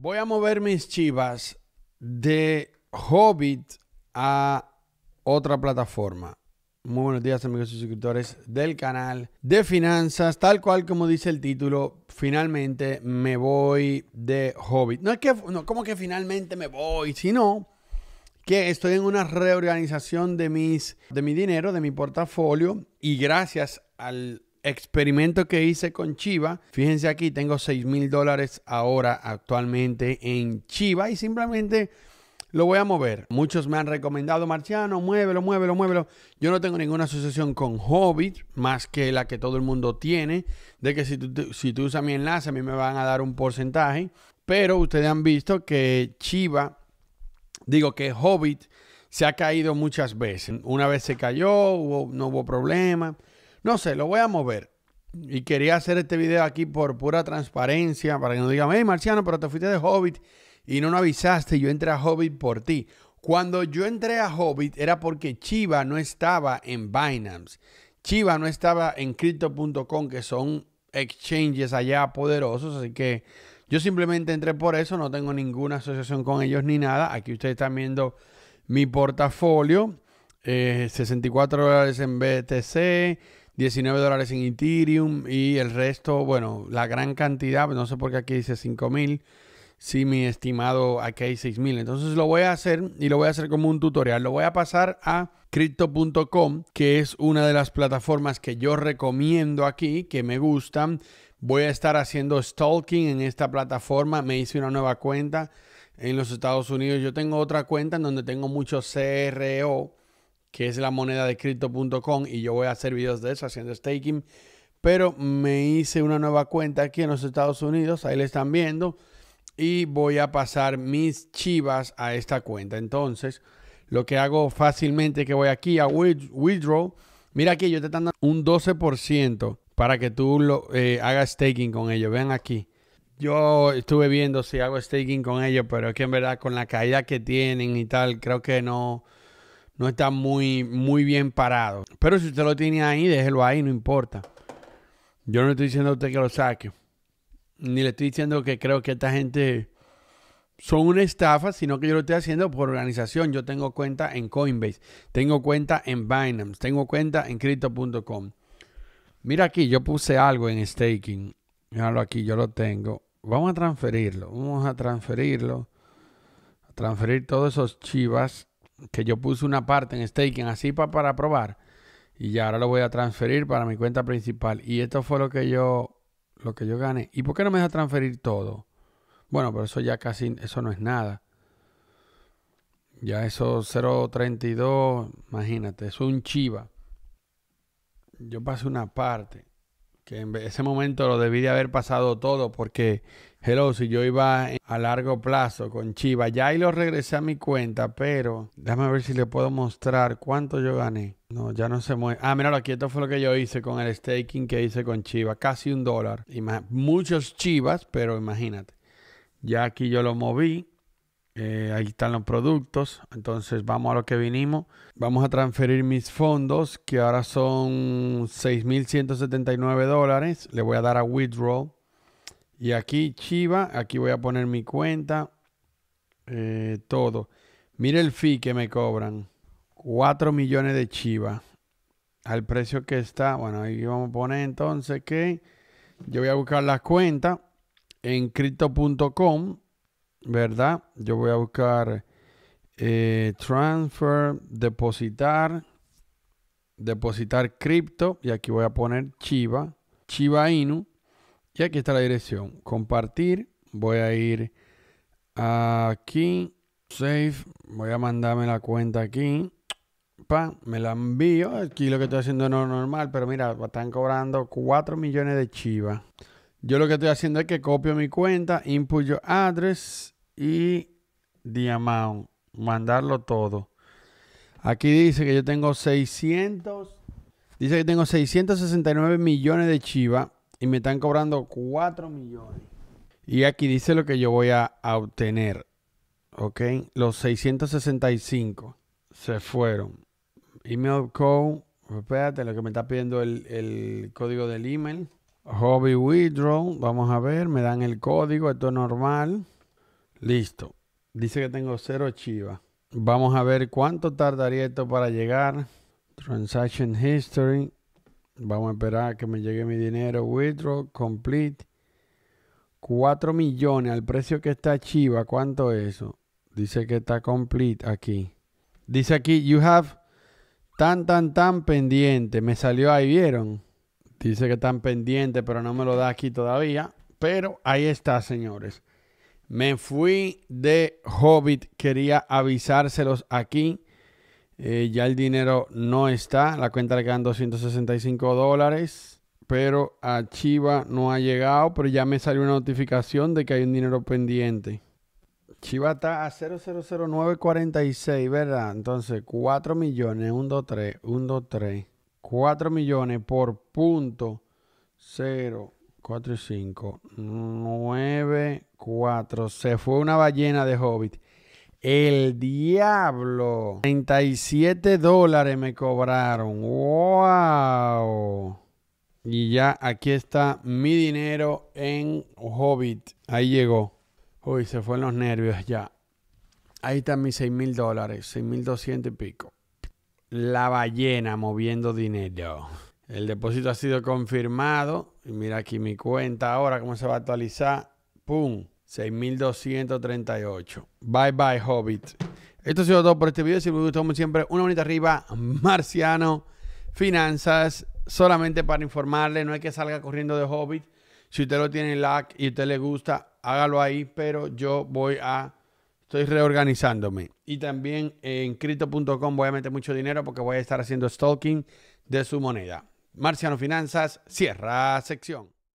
Voy a mover mis chivas de Hobbit a otra plataforma. Muy buenos días amigos y suscriptores del canal de finanzas. Tal cual como dice el título, finalmente me voy de Hobbit. No es que, no, como que finalmente me voy, sino que estoy en una reorganización de, mis, de mi dinero, de mi portafolio. Y gracias al experimento que hice con Chiva, fíjense aquí, tengo 6 mil dólares ahora actualmente en Chiva y simplemente lo voy a mover. Muchos me han recomendado, Marciano, muévelo, muévelo, muévelo. Yo no tengo ninguna asociación con Hobbit, más que la que todo el mundo tiene, de que si tú, si tú usas mi enlace, a mí me van a dar un porcentaje. Pero ustedes han visto que Chiva, digo que Hobbit, se ha caído muchas veces. Una vez se cayó, no hubo problema. No sé, lo voy a mover. Y quería hacer este video aquí por pura transparencia, para que no digan, hey Marciano, pero te fuiste de Hobbit y no nos avisaste, yo entré a Hobbit por ti. Cuando yo entré a Hobbit era porque Chiva no estaba en Binance. Chiva no estaba en crypto.com, que son exchanges allá poderosos, así que yo simplemente entré por eso, no tengo ninguna asociación con ellos ni nada. Aquí ustedes están viendo mi portafolio, 64 eh, dólares en BTC, 19 dólares en Ethereum y el resto, bueno, la gran cantidad, no sé por qué aquí dice 5.000, mil, si mi estimado aquí hay 6.000. mil. Entonces lo voy a hacer y lo voy a hacer como un tutorial. Lo voy a pasar a crypto.com, que es una de las plataformas que yo recomiendo aquí, que me gustan. Voy a estar haciendo stalking en esta plataforma. Me hice una nueva cuenta en los Estados Unidos. Yo tengo otra cuenta en donde tengo mucho CRO que es la moneda de crypto.com y yo voy a hacer videos de eso haciendo staking. Pero me hice una nueva cuenta aquí en los Estados Unidos, ahí le están viendo, y voy a pasar mis chivas a esta cuenta. Entonces, lo que hago fácilmente que voy aquí a withdraw. Mira aquí, yo te están dando un 12% para que tú lo, eh, hagas staking con ellos. Vean aquí. Yo estuve viendo si hago staking con ellos, pero es que en verdad con la caída que tienen y tal, creo que no, no está muy, muy bien parado. Pero si usted lo tiene ahí, déjelo ahí, no importa. Yo no estoy diciendo a usted que lo saque. Ni le estoy diciendo que creo que esta gente son una estafa, sino que yo lo estoy haciendo por organización. Yo tengo cuenta en Coinbase, tengo cuenta en Binance, tengo cuenta en crypto.com. Mira aquí, yo puse algo en staking. Míralo aquí, yo lo tengo. Vamos a transferirlo, vamos a transferirlo. A transferir todos esos chivas que yo puse una parte en staking así pa, para probar y ya ahora lo voy a transferir para mi cuenta principal y esto fue lo que yo lo que yo gané. ¿Y por qué no me deja transferir todo? Bueno, pero eso ya casi eso no es nada. Ya eso 0.32, imagínate, es un chiva. Yo paso una parte que en ese momento lo debí de haber pasado todo porque, hello, si yo iba a largo plazo con Chiva, ya ahí lo regresé a mi cuenta, pero déjame ver si le puedo mostrar cuánto yo gané. No, ya no se mueve. Ah, mira, aquí, esto fue lo que yo hice con el staking que hice con Chiva, casi un dólar. muchos Chivas, pero imagínate. Ya aquí yo lo moví eh, ahí están los productos. Entonces vamos a lo que vinimos. Vamos a transferir mis fondos, que ahora son 6.179 dólares. Le voy a dar a withdraw. Y aquí Chiva, aquí voy a poner mi cuenta. Eh, todo. Mire el fee que me cobran. 4 millones de Chiva. Al precio que está. Bueno, ahí vamos a poner entonces que yo voy a buscar la cuenta en crypto.com ¿verdad? Yo voy a buscar eh, transfer, depositar, depositar cripto y aquí voy a poner Chiva, Chiva Inu y aquí está la dirección, compartir, voy a ir aquí, save, voy a mandarme la cuenta aquí, pa, me la envío, aquí lo que estoy haciendo no es normal, pero mira, están cobrando 4 millones de Chiva. Yo lo que estoy haciendo es que copio mi cuenta, input your address y the Mandarlo todo. Aquí dice que yo tengo 600. Dice que tengo 669 millones de chivas y me están cobrando 4 millones. Y aquí dice lo que yo voy a, obtener. ¿Ok? Los 665 se fueron. Email code. Espérate, lo que me está pidiendo el, el código del email. Hobby Withdraw. Vamos a ver, me dan el código, esto es normal. Listo. Dice que tengo cero chivas. Vamos a ver cuánto tardaría esto para llegar. Transaction History. Vamos a esperar que me llegue mi dinero. Withdraw Complete. 4 millones al precio que está Chiva. ¿Cuánto es eso? Dice que está complete aquí. Dice aquí, you have tan, tan, tan pendiente. Me salió ahí, ¿vieron? Dice que están pendientes, pero no me lo da aquí todavía. Pero ahí está, señores. Me fui de Hobbit. Quería avisárselos aquí. Eh, ya el dinero no está. La cuenta le quedan 265 dólares. Pero a Chiva no ha llegado. Pero ya me salió una notificación de que hay un dinero pendiente. Chiva está a 000946, ¿verdad? Entonces, 4 millones, 1, 2, 3, 1, 2, 3. 4 millones por punto 0, 4 y 5, 9, 4. Se fue una ballena de Hobbit. El diablo. 37 dólares me cobraron. ¡Wow! Y ya aquí está mi dinero en Hobbit. Ahí llegó. Uy, se fueron los nervios ya. Ahí están mis 6 mil dólares, 6 mil doscientos y pico la ballena moviendo dinero. El depósito ha sido confirmado. Y mira aquí mi cuenta ahora, cómo se va a actualizar. ¡Pum! 6.238. Bye bye, Hobbit. Esto ha sido todo por este video. Si me gustó, como siempre, una bonita arriba. Marciano, finanzas. Solamente para informarle, no es que salga corriendo de Hobbit. Si usted lo tiene en lag y a usted le gusta, hágalo ahí. Pero yo voy a Estoy reorganizándome. Y también en crypto.com voy a meter mucho dinero porque voy a estar haciendo stalking de su moneda. Marciano Finanzas cierra sección.